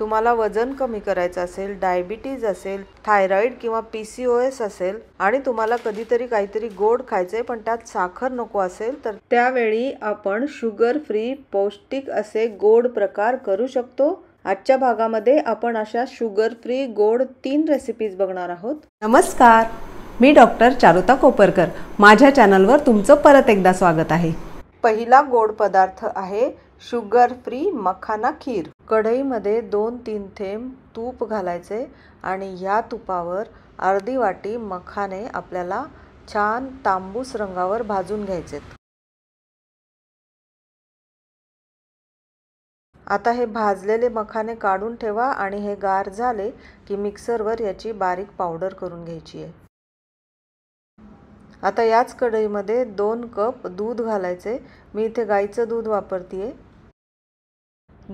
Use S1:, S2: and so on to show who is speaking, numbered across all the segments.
S1: तुम्हाला वजन कमी करायचं असेल डायबिटीज असेल थायरॉईड किंवा पी सी ओ एस असेल आणि तुम्हाला कधीतरी काहीतरी गोड खायचे पण त्यात साखर नको असेल तर त्यावेळी आपण शुगर फ्री पौष्टिक असे गोड प्रकार करू शकतो आजच्या भागामध्ये आपण अशा शुगर फ्री गोड तीन रेसिपीज बघणार आहोत नमस्कार मी डॉक्टर चारुता कोपरकर माझ्या चॅनलवर तुमचं परत एकदा स्वागत आहे पहिला गोड पदार्थ आहे शुगर फ्री मखाना खीर कढईमध्ये दोन तीन थेंब तूप घालायचे आणि ह्या तुपावर अर्धी वाटी मखाने आपल्याला छान तांबूस रंगावर भाजून घ्यायचेत आता हे भाजलेले मखाने काढून ठेवा आणि हे गार झाले की मिक्सरवर याची बारीक पावडर करून घ्यायची आहे आता याच कढईमध्ये दोन कप दूध घालायचे मी इथे गाईचं दूध वापरते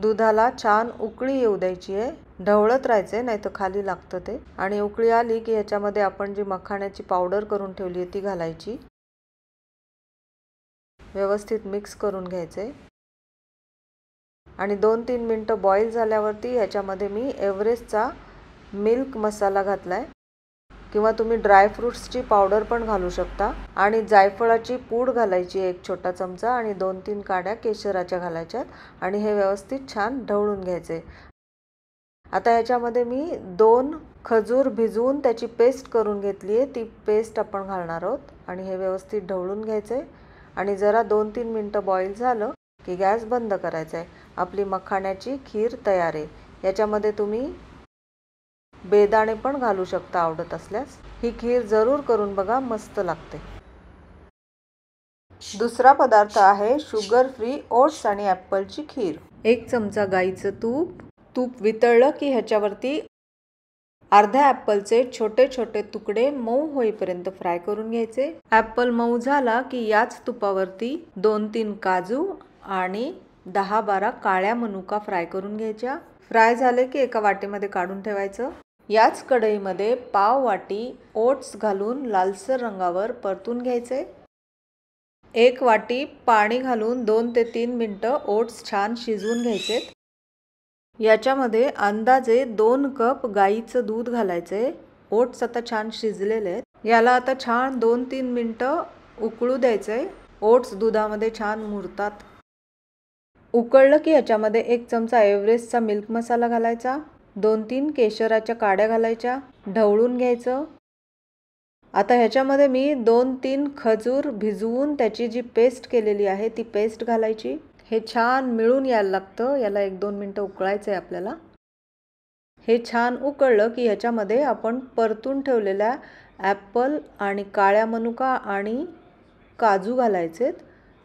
S1: दुधाला छान उकळी येऊ द्यायची आहे ढवळत राहायचे नाही तर खाली लागतं ते आणि उकळी आली की याच्यामध्ये आपण जी मखाण्याची पावडर करून ठेवली आहे ती घालायची व्यवस्थित मिक्स करून घ्यायचे आणि दोन तीन मिनटं बॉईल झाल्यावरती ह्याच्यामध्ये मी एव्हरेस्टचा मिल्क मसाला घातला आहे किंवा तुम्ही ड्रायफ्रूट्सची पावडर पण घालू शकता आणि जायफळाची पूड घालायची एक छोटा चमचा आणि दोन तीन काड्या केशराच्या घालायच्यात आणि हे व्यवस्थित छान ढवळून घ्यायचे आता ह्याच्यामध्ये मी दोन खजूर भिजवून त्याची पेस्ट करून घेतली आहे ती पेस्ट आपण घालणार आहोत आणि हे व्यवस्थित ढवळून घ्यायचे आणि जरा दोन तीन मिनटं बॉईल झालं की गॅस बंद करायचा आहे आपली मखाण्याची खीर तयार आहे याच्यामध्ये तुम्ही बेदाणे पण घालू शकता आवडत असल्यास ही खीर जरूर करून बघा मस्त लागते दुसरा पदार्थ आहे शुगर फ्री ओट्स आणि ॲपलची खीर एक चमचा गाईचं तूप तूप वितळलं की ह्याच्यावरती अर्ध्या ॲपलचे छोटे छोटे तुकडे मऊ होईपर्यंत फ्राय करून घ्यायचे ॲपल मऊ झाला की याच तुपावरती दोन तीन काजू आणि दहा बारा काळ्या मनुका फ्राय करून घ्यायच्या फ्राय झाले की एका वाटीमध्ये काढून ठेवायचं याच कढईमध्ये पाव वाटी ओट्स घालून लालसर रंगावर परतून घ्यायचे एक वाटी पाणी घालून दोन ते तीन मिनटं ओट्स छान शिजवून घ्यायचे याच्यामध्ये अंदाजे दोन कप गाईचं दूध घालायचे ओट्स आता छान शिजलेले आहेत याला आता छान दोन तीन मिनटं उकळू द्यायचे ओट्स दुधामध्ये छान मुरतात उकळलं की याच्यामध्ये एक चमचा एव्हरेस्टचा मिल्क मसाला घालायचा दोन तीन केशराच्या काड्या घालायच्या ढवळून घ्यायचं आता ह्याच्यामध्ये मी दोन तीन खजूर भिजवून त्याची जी पेस्ट केलेली आहे ती पेस्ट घालायची हे छान मिळून यायला लागतं याला एक दोन मिनटं उकळायचं आहे आपल्याला हे छान उकळलं की ह्याच्यामध्ये आपण परतून ठेवलेल्या ॲपल आणि काळ्या मनुका आणि काजू घालायचेत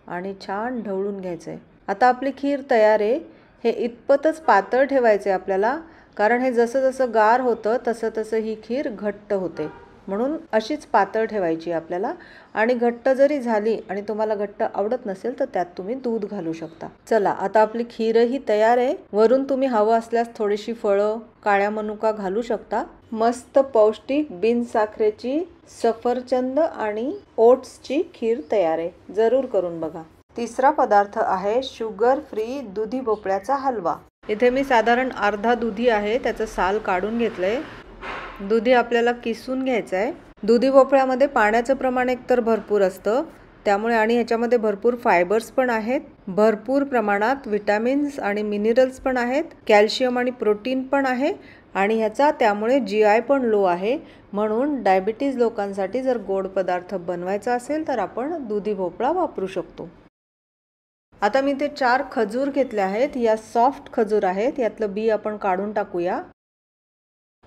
S1: आणि छान ढवळून घ्यायचं आहे आता आपली खीर तयार आहे हे इतपतच पातळ आहे आपल्याला कारण हे जसं जसं गार होतं तसं तसं ही खीर घट्ट होते म्हणून अशीच पातळ ठेवायची आपल्याला आणि घट्ट जरी झाली आणि तुम्हाला घट्ट आवडत नसेल तर त्यात तुम्ही दूध घालू शकता चला आता आपली खीरही तयार आहे वरून तुम्ही हवं असल्यास थोडीशी फळं काळ्या मनुका घालू शकता मस्त पौष्टिक बिनसाखरेची सफरचंद आणि ओट्सची खीर तयार आहे जरूर करून बघा तिसरा पदार्थ आहे शुगर फ्री दुधी भोपळ्याचा हलवा इथे मी साधारण अर्धा दुधी आहे त्याचं साल काढून घेतलं आहे दुधी आपल्याला किसून घ्यायचं आहे दुधी भोपळ्यामध्ये पाण्याचं प्रमाण एकतर भरपूर असतं त्यामुळे आणि ह्याच्यामध्ये भरपूर फायबर्स पण आहेत भरपूर प्रमाणात विटॅमिन्स आणि मिनरल्स पण आहेत कॅल्शियम आणि प्रोटीन पण आहे आणि ह्याचा त्यामुळे जी आय पण लो आहे म्हणून डायबिटीज लोकांसाठी जर गोड पदार्थ बनवायचा असेल तर आपण दुधी भोपळा वापरू शकतो आता मी ते चार खजूर घेतले आहेत या सॉफ्ट खजूर आहेत यातलं बी आपण काढून टाकूया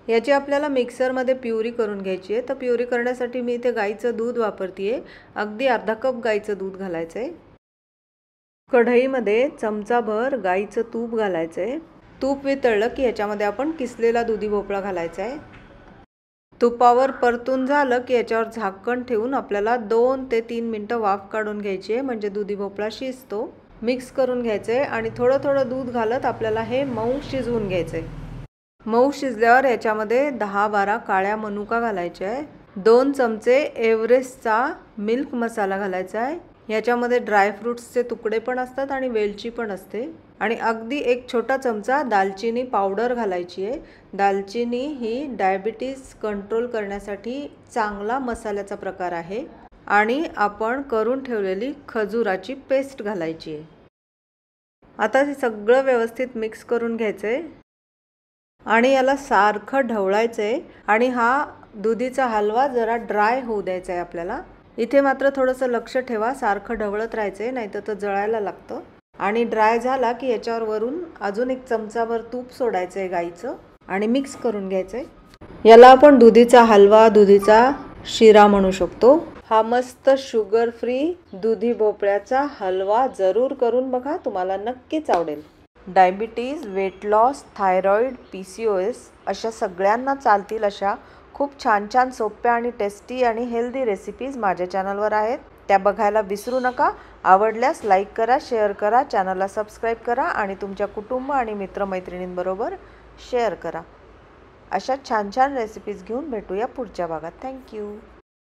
S1: याची आपल्याला मिक्सरमध्ये प्युरी करून घ्यायची आहे तर प्युरी करण्यासाठी मी इथे गाईचं दूध वापरते आहे अगदी अर्धा कप गाईचं दूध घालायचं आहे कढईमध्ये चमचाभर गाईचं तूप घालायचं आहे तूप वितळलं की याच्यामध्ये आपण किसलेला दुधी भोपळा घालायचा आहे तुपावर परतून झालं की याच्यावर झाकण ठेवून आपल्याला दोन ते तीन मिनटं वाफ काढून घ्यायची आहे म्हणजे दुधी भोपळा शिजतो मिक्स करून घ्यायचं आहे आणि थोडं थोडं दूध घालत आपल्याला हे मऊ शिजवून घ्यायचं आहे मऊ शिजल्यावर याच्यामध्ये दहा बारा काळ्या मनुका घालायच्या आहे दोन चमचे एव्हरेस्टचा मिल्क मसाला घालायचा आहे याच्यामध्ये ड्रायफ्रूट्सचे तुकडे पण असतात आणि वेलची पण असते आणि अगदी एक छोटा चमचा दालचिनी पावडर घालायची आहे दालचिनी ही डायबिटीज कंट्रोल करण्यासाठी चांगला मसाल्याचा प्रकार आहे आणि आपण करून ठेवलेली खजुराची पेस्ट घालायची आहे आता हे सगळं व्यवस्थित मिक्स करून घ्यायचं आहे आणि याला सारखं ढवळायचं आहे आणि हा दुधीचा हलवा जरा ड्राय होऊ द्यायचा आहे आपल्याला इथे मात्र थोडंसं लक्ष ठेवा सारखं ढवळत राहायचं आहे नाहीतर तो जळायला लागतं आणि ड्राय झाला की याच्यावर वरून अजून एक चमचाभर तूप सोडायचं आहे गाईचं आणि मिक्स करून घ्यायचं आहे याला आपण दुधीचा हलवा दुधीचा शिरा म्हणू शकतो हा मस्त शुगर फ्री दुधी भोपळ्याचा हलवा जरूर करून बघा तुम्हाला नक्कीच आवडेल diabetes weight loss thyroid P C O S अशा सगळ्यांना चालतील अशा खूप छान छान सोप्या आणि टेस्टी आणि हेल्दी रेसिपीज माझ्या चॅनलवर आहेत त्या बघायला विसरू नका आवडल्यास लाईक करा शेअर करा चॅनलला सबस्क्राईब करा आणि तुमच्या कुटुंब आणि मित्रमैत्रिणींबरोबर शेअर करा अशा छान छान रेसिपीज घेऊन भेटूया पुढच्या भागात थँक्यू